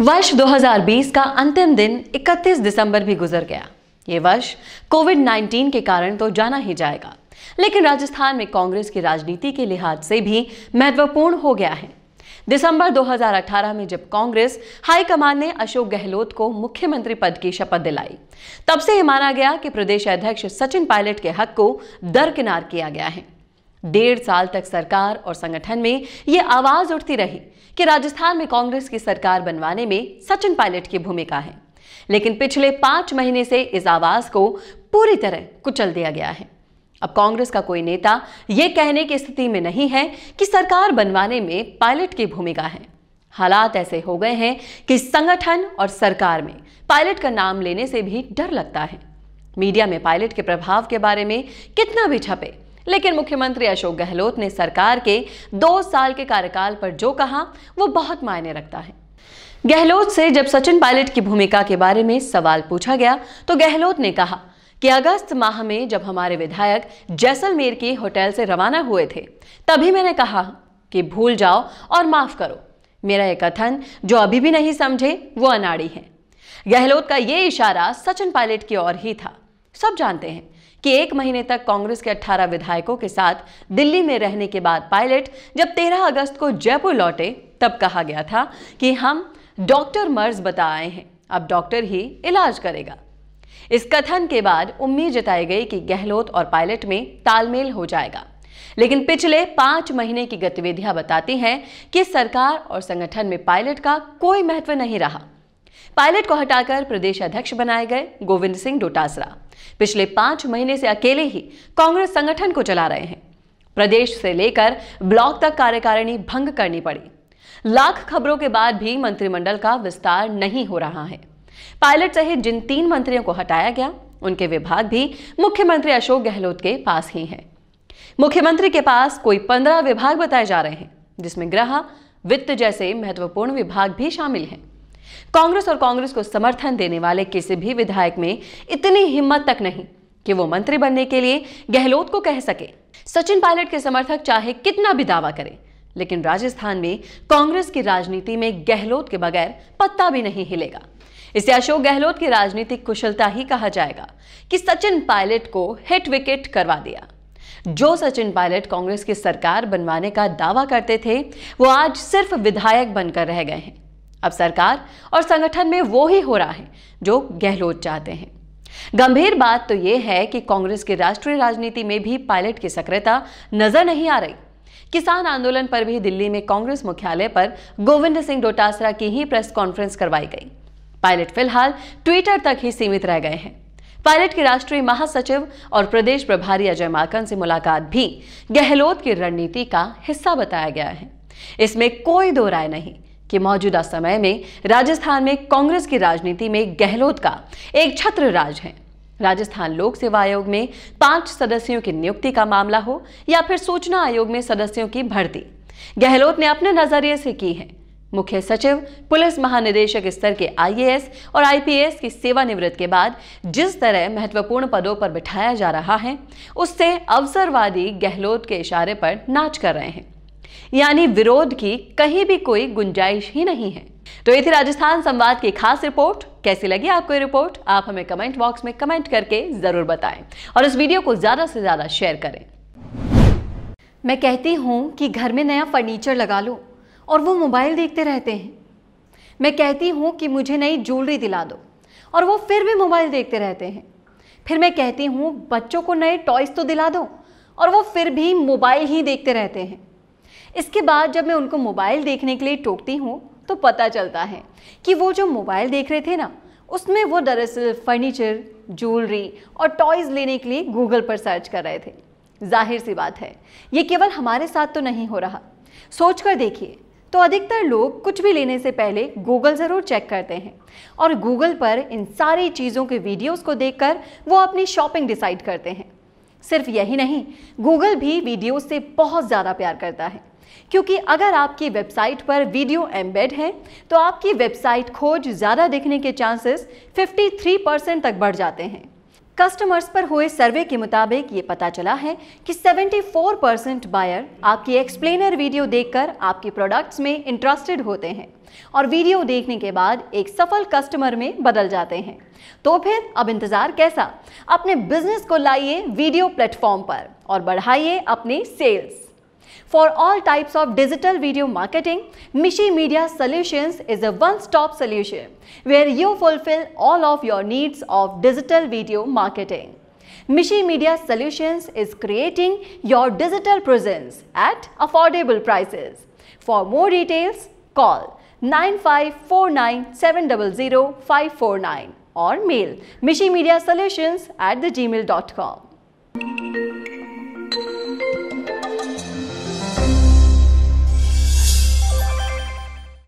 वर्ष 2020 का अंतिम दिन 31 दिसंबर भी गुजर गया ये वर्ष कोविड 19 के कारण तो जाना ही जाएगा लेकिन राजस्थान में कांग्रेस की राजनीति के लिहाज से भी महत्वपूर्ण हो गया है दिसंबर 2018 में जब कांग्रेस हाईकमान ने अशोक गहलोत को मुख्यमंत्री पद की शपथ दिलाई तब से ये माना गया कि प्रदेश अध्यक्ष सचिन पायलट के हक को दरकिनार किया गया है डेढ़ साल तक सरकार और संगठन में ये आवाज उठती रही कि राजस्थान में कांग्रेस की सरकार बनवाने में सचिन पायलट की भूमिका है लेकिन पिछले पांच महीने से इस आवाज को पूरी तरह कुचल दिया गया है अब कांग्रेस का कोई नेता ये कहने की स्थिति में नहीं है कि सरकार बनवाने में पायलट की भूमिका है हालात ऐसे हो गए हैं कि संगठन और सरकार में पायलट का नाम लेने से भी डर लगता है मीडिया में पायलट के प्रभाव के बारे में कितना भी छपे लेकिन मुख्यमंत्री अशोक गहलोत ने सरकार के दो साल के कार्यकाल पर जो कहा वो बहुत मायने रखता है गहलोत से जब सचिन पायलट की भूमिका के बारे में सवाल पूछा गया तो गहलोत ने कहा कि अगस्त माह में जब हमारे विधायक जैसलमेर के होटल से रवाना हुए थे तभी मैंने कहा कि भूल जाओ और माफ करो मेरा यह कथन जो अभी भी नहीं समझे वो अनाड़ी है गहलोत का यह इशारा सचिन पायलट की ओर ही था सब जानते हैं कि एक महीने तक कांग्रेस के 18 विधायकों के साथ दिल्ली में रहने के बाद पायलट जब 13 अगस्त को जयपुर लौटे तब कहा गया था कि हम डॉक्टर मर्ज बता आए हैं अब डॉक्टर ही इलाज करेगा इस कथन के बाद उम्मीद जताई गई कि गहलोत और पायलट में तालमेल हो जाएगा लेकिन पिछले पांच महीने की गतिविधियां बताती हैं कि सरकार और संगठन में पायलट का कोई महत्व नहीं रहा पायलट को हटाकर प्रदेश अध्यक्ष बनाए गए गोविंद सिंह डोटासरा पिछले पांच महीने से अकेले ही कांग्रेस संगठन को चला रहे हैं प्रदेश से लेकर ब्लॉक तक कार्यकारिणी भंग करनी पड़ी लाख खबरों के बाद भी मंत्रिमंडल का विस्तार नहीं हो रहा है पायलट सहित जिन तीन मंत्रियों को हटाया गया उनके विभाग भी मुख्यमंत्री अशोक गहलोत के पास ही हैं मुख्यमंत्री के पास कोई पंद्रह विभाग बताए जा रहे हैं जिसमें ग्रह वित्त जैसे महत्वपूर्ण विभाग भी शामिल हैं कांग्रेस और कांग्रेस को समर्थन देने वाले किसी भी विधायक में इतनी हिम्मत तक नहीं कि वो मंत्री बनने के लिए गहलोत को कह सके सचिन पायलट के समर्थक चाहे कितना भी दावा करें लेकिन राजस्थान में कांग्रेस की राजनीति में गहलोत के बगैर पत्ता भी नहीं हिलेगा इसे अशोक गहलोत की राजनीतिक कुशलता ही कहा जाएगा कि सचिन पायलट को हिट विकेट करवा दिया जो सचिन पायलट कांग्रेस की सरकार बनवाने का दावा करते थे वो आज सिर्फ विधायक बनकर रह गए हैं अब सरकार और संगठन में वो ही हो रहा है जो गहलोत चाहते हैं गंभीर बात तो यह है कि कांग्रेस की राष्ट्रीय राजनीति में भी पायलट की सक्रियता नजर नहीं आ रही किसान आंदोलन पर भी दिल्ली में कांग्रेस मुख्यालय पर गोविंद सिंह डोटासरा की ही प्रेस कॉन्फ्रेंस करवाई गई पायलट फिलहाल ट्विटर तक ही सीमित रह गए हैं पायलट के राष्ट्रीय महासचिव और प्रदेश प्रभारी अजय माकन से मुलाकात भी गहलोत की रणनीति का हिस्सा बताया गया है इसमें कोई दो राय नहीं कि मौजूदा समय में राजस्थान में कांग्रेस की राजनीति में गहलोत का एक छत्र राज है राजस्थान लोक सेवा आयोग में पांच सदस्यों की नियुक्ति का मामला हो या फिर सूचना आयोग में सदस्यों की भर्ती गहलोत ने अपने नजरिए से की है मुख्य सचिव पुलिस महानिदेशक स्तर के आईएएस और आईपीएस की सेवानिवृत्त के बाद जिस तरह महत्वपूर्ण पदों पर बिठाया जा रहा है उससे अवसरवादी गहलोत के इशारे पर नाच कर रहे हैं यानी विरोध की कहीं भी कोई गुंजाइश ही नहीं है तो ये थी राजस्थान संवाद की खास रिपोर्ट कैसी लगी आपको ये रिपोर्ट आप हमें कमेंट बॉक्स में कमेंट करके जरूर बताएं और इस वीडियो को ज्यादा से ज्यादा शेयर करें मैं कहती हूं कि घर में नया फर्नीचर लगा लो और वो मोबाइल देखते रहते हैं मैं कहती हूं कि मुझे नई ज्वेलरी दिला दो और वो फिर भी मोबाइल देखते रहते हैं फिर मैं कहती हूं बच्चों को नए टॉयज़ तो दिला दो और वो फिर भी मोबाइल ही देखते रहते हैं इसके बाद जब मैं उनको मोबाइल देखने के लिए टोकती हूँ तो पता चलता है कि वो जो मोबाइल देख रहे थे ना उसमें वो दरअसल फर्नीचर ज्वेलरी और टॉयज़ लेने के लिए गूगल पर सर्च कर रहे थे जाहिर सी बात है ये केवल हमारे साथ तो नहीं हो रहा सोच कर देखिए तो अधिकतर लोग कुछ भी लेने से पहले गूगल ज़रूर चेक करते हैं और गूगल पर इन सारी चीज़ों के वीडियोस को देखकर वो अपनी शॉपिंग डिसाइड करते हैं सिर्फ यही नहीं गूगल भी वीडियोस से बहुत ज़्यादा प्यार करता है क्योंकि अगर आपकी वेबसाइट पर वीडियो एम्बेड है तो आपकी वेबसाइट खोज ज़्यादा देखने के चांसेस 53 परसेंट तक बढ़ जाते हैं कस्टमर्स पर हुए सर्वे के मुताबिक ये पता चला है कि 74 परसेंट बायर आपकी एक्सप्लेनर वीडियो देखकर आपके प्रोडक्ट्स में इंटरेस्टेड होते हैं और वीडियो देखने के बाद एक सफल कस्टमर में बदल जाते हैं तो फिर अब इंतज़ार कैसा अपने बिजनेस को लाइए वीडियो प्लेटफॉर्म पर और बढ़ाइए अपने sales For all types of digital video marketing, Mishi Media Solutions is a one-stop solution where you fulfill all of your needs of digital video marketing. Mishi Media Solutions is creating your digital presence at affordable prices. For more details, call 9549700549 or mail mishimediasolutions at the gmail.com.